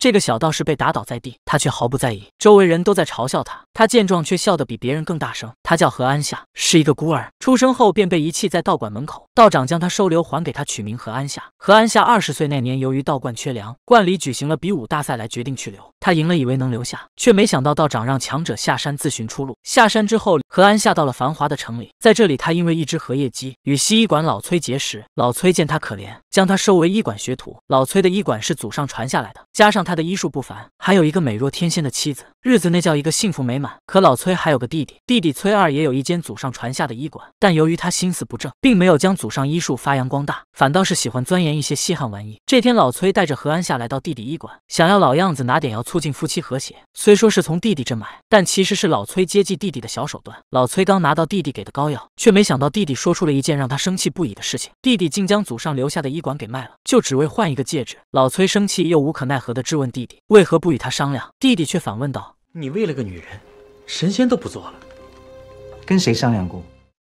这个小道士被打倒在地，他却毫不在意。周围人都在嘲笑他，他见状却笑得比别人更大声。他叫何安夏，是一个孤儿，出生后便被遗弃在道馆门口。道长将他收留，还给他取名何安夏。何安夏二十岁那年，由于道观缺粮，观里举行了比武大赛来决定去留。他赢了，以为能留下，却没想到道长让强者下山自寻出路。下山之后，何安夏到了繁华的城里，在这里他因为一只荷叶鸡与西医馆老崔结识。老崔见他可怜。将他收为医馆学徒。老崔的医馆是祖上传下来的，加上他的医术不凡，还有一个美若天仙的妻子，日子那叫一个幸福美满。可老崔还有个弟弟，弟弟崔二也有一间祖上传下的医馆，但由于他心思不正，并没有将祖上医术发扬光大，反倒是喜欢钻研一些稀罕玩意。这天，老崔带着何安下来到弟弟医馆，想要老样子拿点药促进夫妻和谐。虽说是从弟弟这买，但其实是老崔接济弟弟的小手段。老崔刚拿到弟弟给的膏药，却没想到弟弟说出了一件让他生气不已的事情：弟弟竟将祖上留下的医馆给卖了，就只为换一个戒指。老崔生气又无可奈何的质问弟弟：“为何不与他商量？”弟弟却反问道：“你为了个女人，神仙都不做了，跟谁商量过？”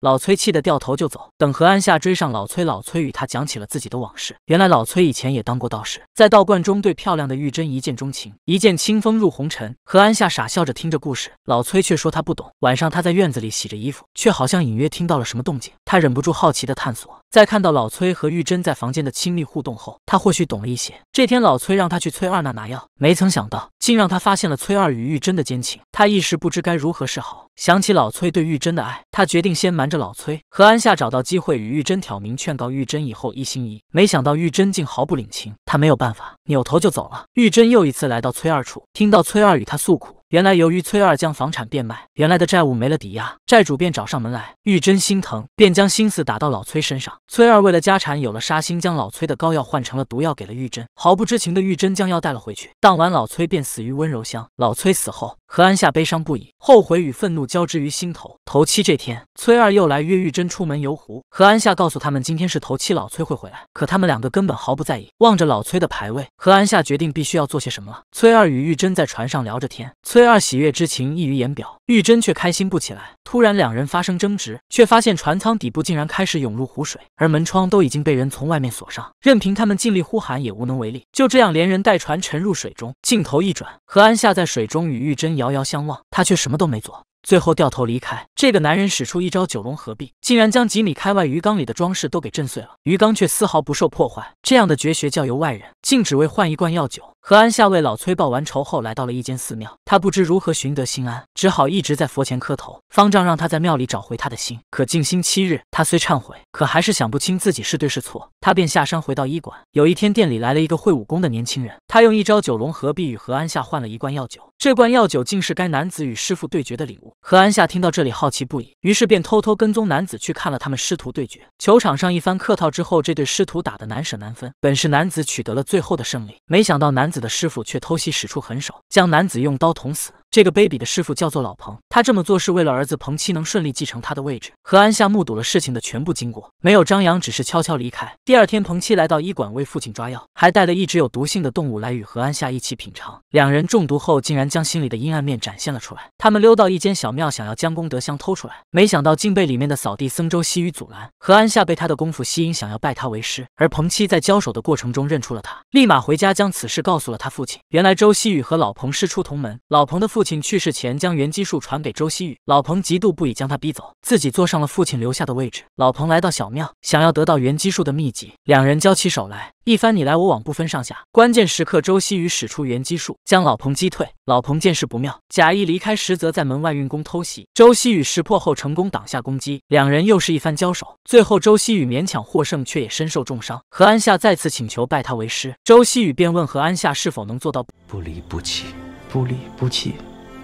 老崔气得掉头就走。等何安夏追上老崔，老崔与他讲起了自己的往事。原来老崔以前也当过道士，在道观中对漂亮的玉珍一见钟情，一见清风入红尘。何安夏傻笑着听着故事，老崔却说他不懂。晚上他在院子里洗着衣服，却好像隐约听到了什么动静，他忍不住好奇的探索。在看到老崔和玉珍在房间的亲密互动后，他或许懂了一些。这天，老崔让他去崔二那拿药，没曾想到竟让他发现了崔二与玉珍的奸情。他一时不知该如何是好，想起老崔对玉珍的爱，他决定先瞒着老崔和安夏，找到机会与玉珍挑明，劝告玉珍以后一心一意。没想到玉珍竟毫不领情，他没有办法，扭头就走了。玉珍又一次来到崔二处，听到崔二与他诉苦。原来，由于崔二将房产变卖，原来的债务没了抵押，债主便找上门来。玉珍心疼，便将心思打到老崔身上。崔二为了家产有了杀心，将老崔的膏药换成了毒药，给了玉珍。毫不知情的玉珍将药带了回去。当晚，老崔便死于温柔乡。老崔死后，何安夏悲伤不已，后悔与愤怒交织于心头。头七这天，崔二又来约玉珍出门游湖。何安夏告诉他们，今天是头七，老崔会回来。可他们两个根本毫不在意。望着老崔的牌位，何安夏决定必须要做些什么了。崔二与玉珍在船上聊着天。崔。对二喜悦之情溢于言表，玉珍却开心不起来。突然，两人发生争执，却发现船舱底部竟然开始涌入湖水，而门窗都已经被人从外面锁上，任凭他们尽力呼喊也无能为力。就这样，连人带船沉入水中。镜头一转，何安下在水中与玉珍遥遥相望，他却什么都没做，最后掉头离开。这个男人使出一招九龙合璧，竟然将几米开外鱼缸里的装饰都给震碎了，鱼缸却丝毫不受破坏。这样的绝学教由外人，竟只为换一罐药酒。何安下为老崔报完仇后，来到了一间寺庙。他不知如何寻得心安，只好一直在佛前磕头。方丈让他在庙里找回他的心。可静心七日，他虽忏悔，可还是想不清自己是对是错。他便下山回到医馆。有一天，店里来了一个会武功的年轻人。他用一招九龙合璧与何安下换了一罐药酒。这罐药酒竟是该男子与师父对决的礼物。何安下听到这里，好奇不已，于是便偷偷跟踪男子去看了他们师徒对决。球场上一番客套之后，这对师徒打得难舍难分。本是男子取得了最后的胜利，没想到男子。的师傅却偷袭，使出狠手，将男子用刀捅死。这个卑鄙的师傅叫做老彭，他这么做是为了儿子彭七能顺利继承他的位置。何安夏目睹了事情的全部经过，没有张扬，只是悄悄离开。第二天，彭七来到医馆为父亲抓药，还带了一只有毒性的动物来与何安夏一起品尝。两人中毒后，竟然将心里的阴暗面展现了出来。他们溜到一间小庙，想要将功德箱偷出来，没想到竟被里面的扫地僧周西雨阻拦。何安夏被他的功夫吸引，想要拜他为师，而彭七在交手的过程中认出了他，立马回家将此事告。告诉了他父亲，原来周希宇和老彭师出同门，老彭的父亲去世前将元基术传给周希宇，老彭极度不已，将他逼走，自己坐上了父亲留下的位置。老彭来到小庙，想要得到元基术的秘籍，两人交起手来。一番你来我往，不分上下。关键时刻，周希宇使出元击术，将老彭击退。老彭见势不妙，假意离开，实则在门外运功偷袭。周希宇识破后，成功挡下攻击。两人又是一番交手，最后周希宇勉强获胜，却也身受重伤。何安夏再次请求拜他为师，周希宇便问何安夏是否能做到不离不弃、不离不弃、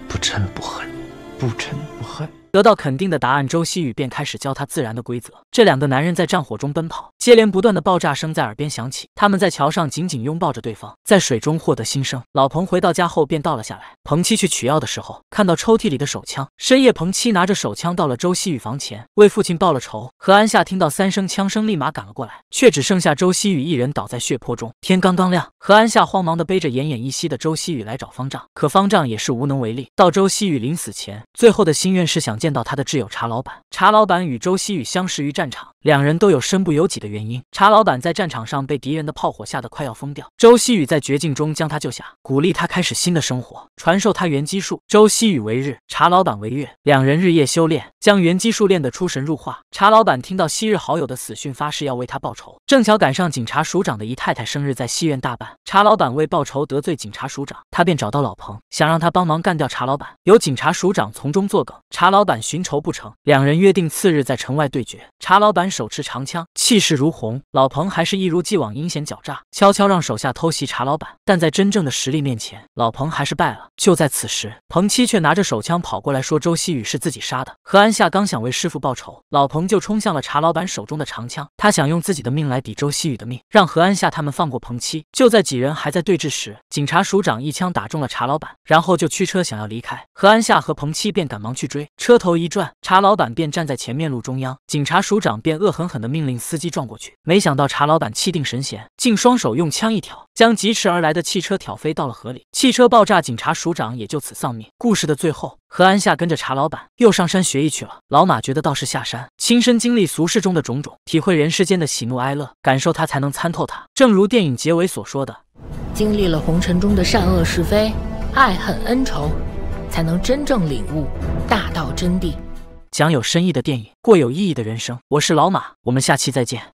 不嗔不恨、不嗔不恨。得到肯定的答案，周希宇便开始教他自然的规则。这两个男人在战火中奔跑。接连不断的爆炸声在耳边响起，他们在桥上紧紧拥抱着对方，在水中获得新生。老彭回到家后便倒了下来。彭七去取药的时候，看到抽屉里的手枪。深夜，彭七拿着手枪到了周西雨房前，为父亲报了仇。何安夏听到三声枪声，立马赶了过来，却只剩下周西雨一人倒在血泊中。天刚刚亮，何安夏慌忙的背着奄奄一息的周西雨来找方丈，可方丈也是无能为力。到周西雨临死前，最后的心愿是想见到他的挚友茶老板。茶老板与周西雨相识于战场。两人都有身不由己的原因。茶老板在战场上被敌人的炮火吓得快要疯掉，周西宇在绝境中将他救下，鼓励他开始新的生活，传授他元基术。周西宇为日，茶老板为月，两人日夜修炼，将元基术练得出神入化。茶老板听到昔日好友的死讯，发誓要为他报仇。正巧赶上警察署长的姨太太生日，在戏院大办。茶老板为报仇得罪警察署长，他便找到老彭，想让他帮忙干掉茶老板。有警察署长从中作梗，茶老板寻仇不成，两人约定次日在城外对决。茶老板。手持长枪，气势如虹。老彭还是一如既往阴险狡诈，悄悄让手下偷袭茶老板。但在真正的实力面前，老彭还是败了。就在此时，彭七却拿着手枪跑过来，说周西宇是自己杀的。何安夏刚想为师傅报仇，老彭就冲向了茶老板手中的长枪，他想用自己的命来抵周西宇的命，让何安夏他们放过彭七。就在几人还在对峙时，警察署长一枪打中了茶老板，然后就驱车想要离开。何安夏和彭七便赶忙去追，车头一转，茶老板便站在前面路中央，警察署长便恶。恶狠狠地命令司机撞过去，没想到茶老板气定神闲，竟双手用枪一挑，将疾驰而来的汽车挑飞到了河里。汽车爆炸，警察署长也就此丧命。故事的最后，何安夏跟着茶老板又上山学艺去了。老马觉得道士下山，亲身经历俗世中的种种，体会人世间的喜怒哀乐，感受他才能参透他。正如电影结尾所说的：“经历了红尘中的善恶是非、爱恨恩仇，才能真正领悟大道真谛。”讲有深意的电影，过有意义的人生。我是老马，我们下期再见。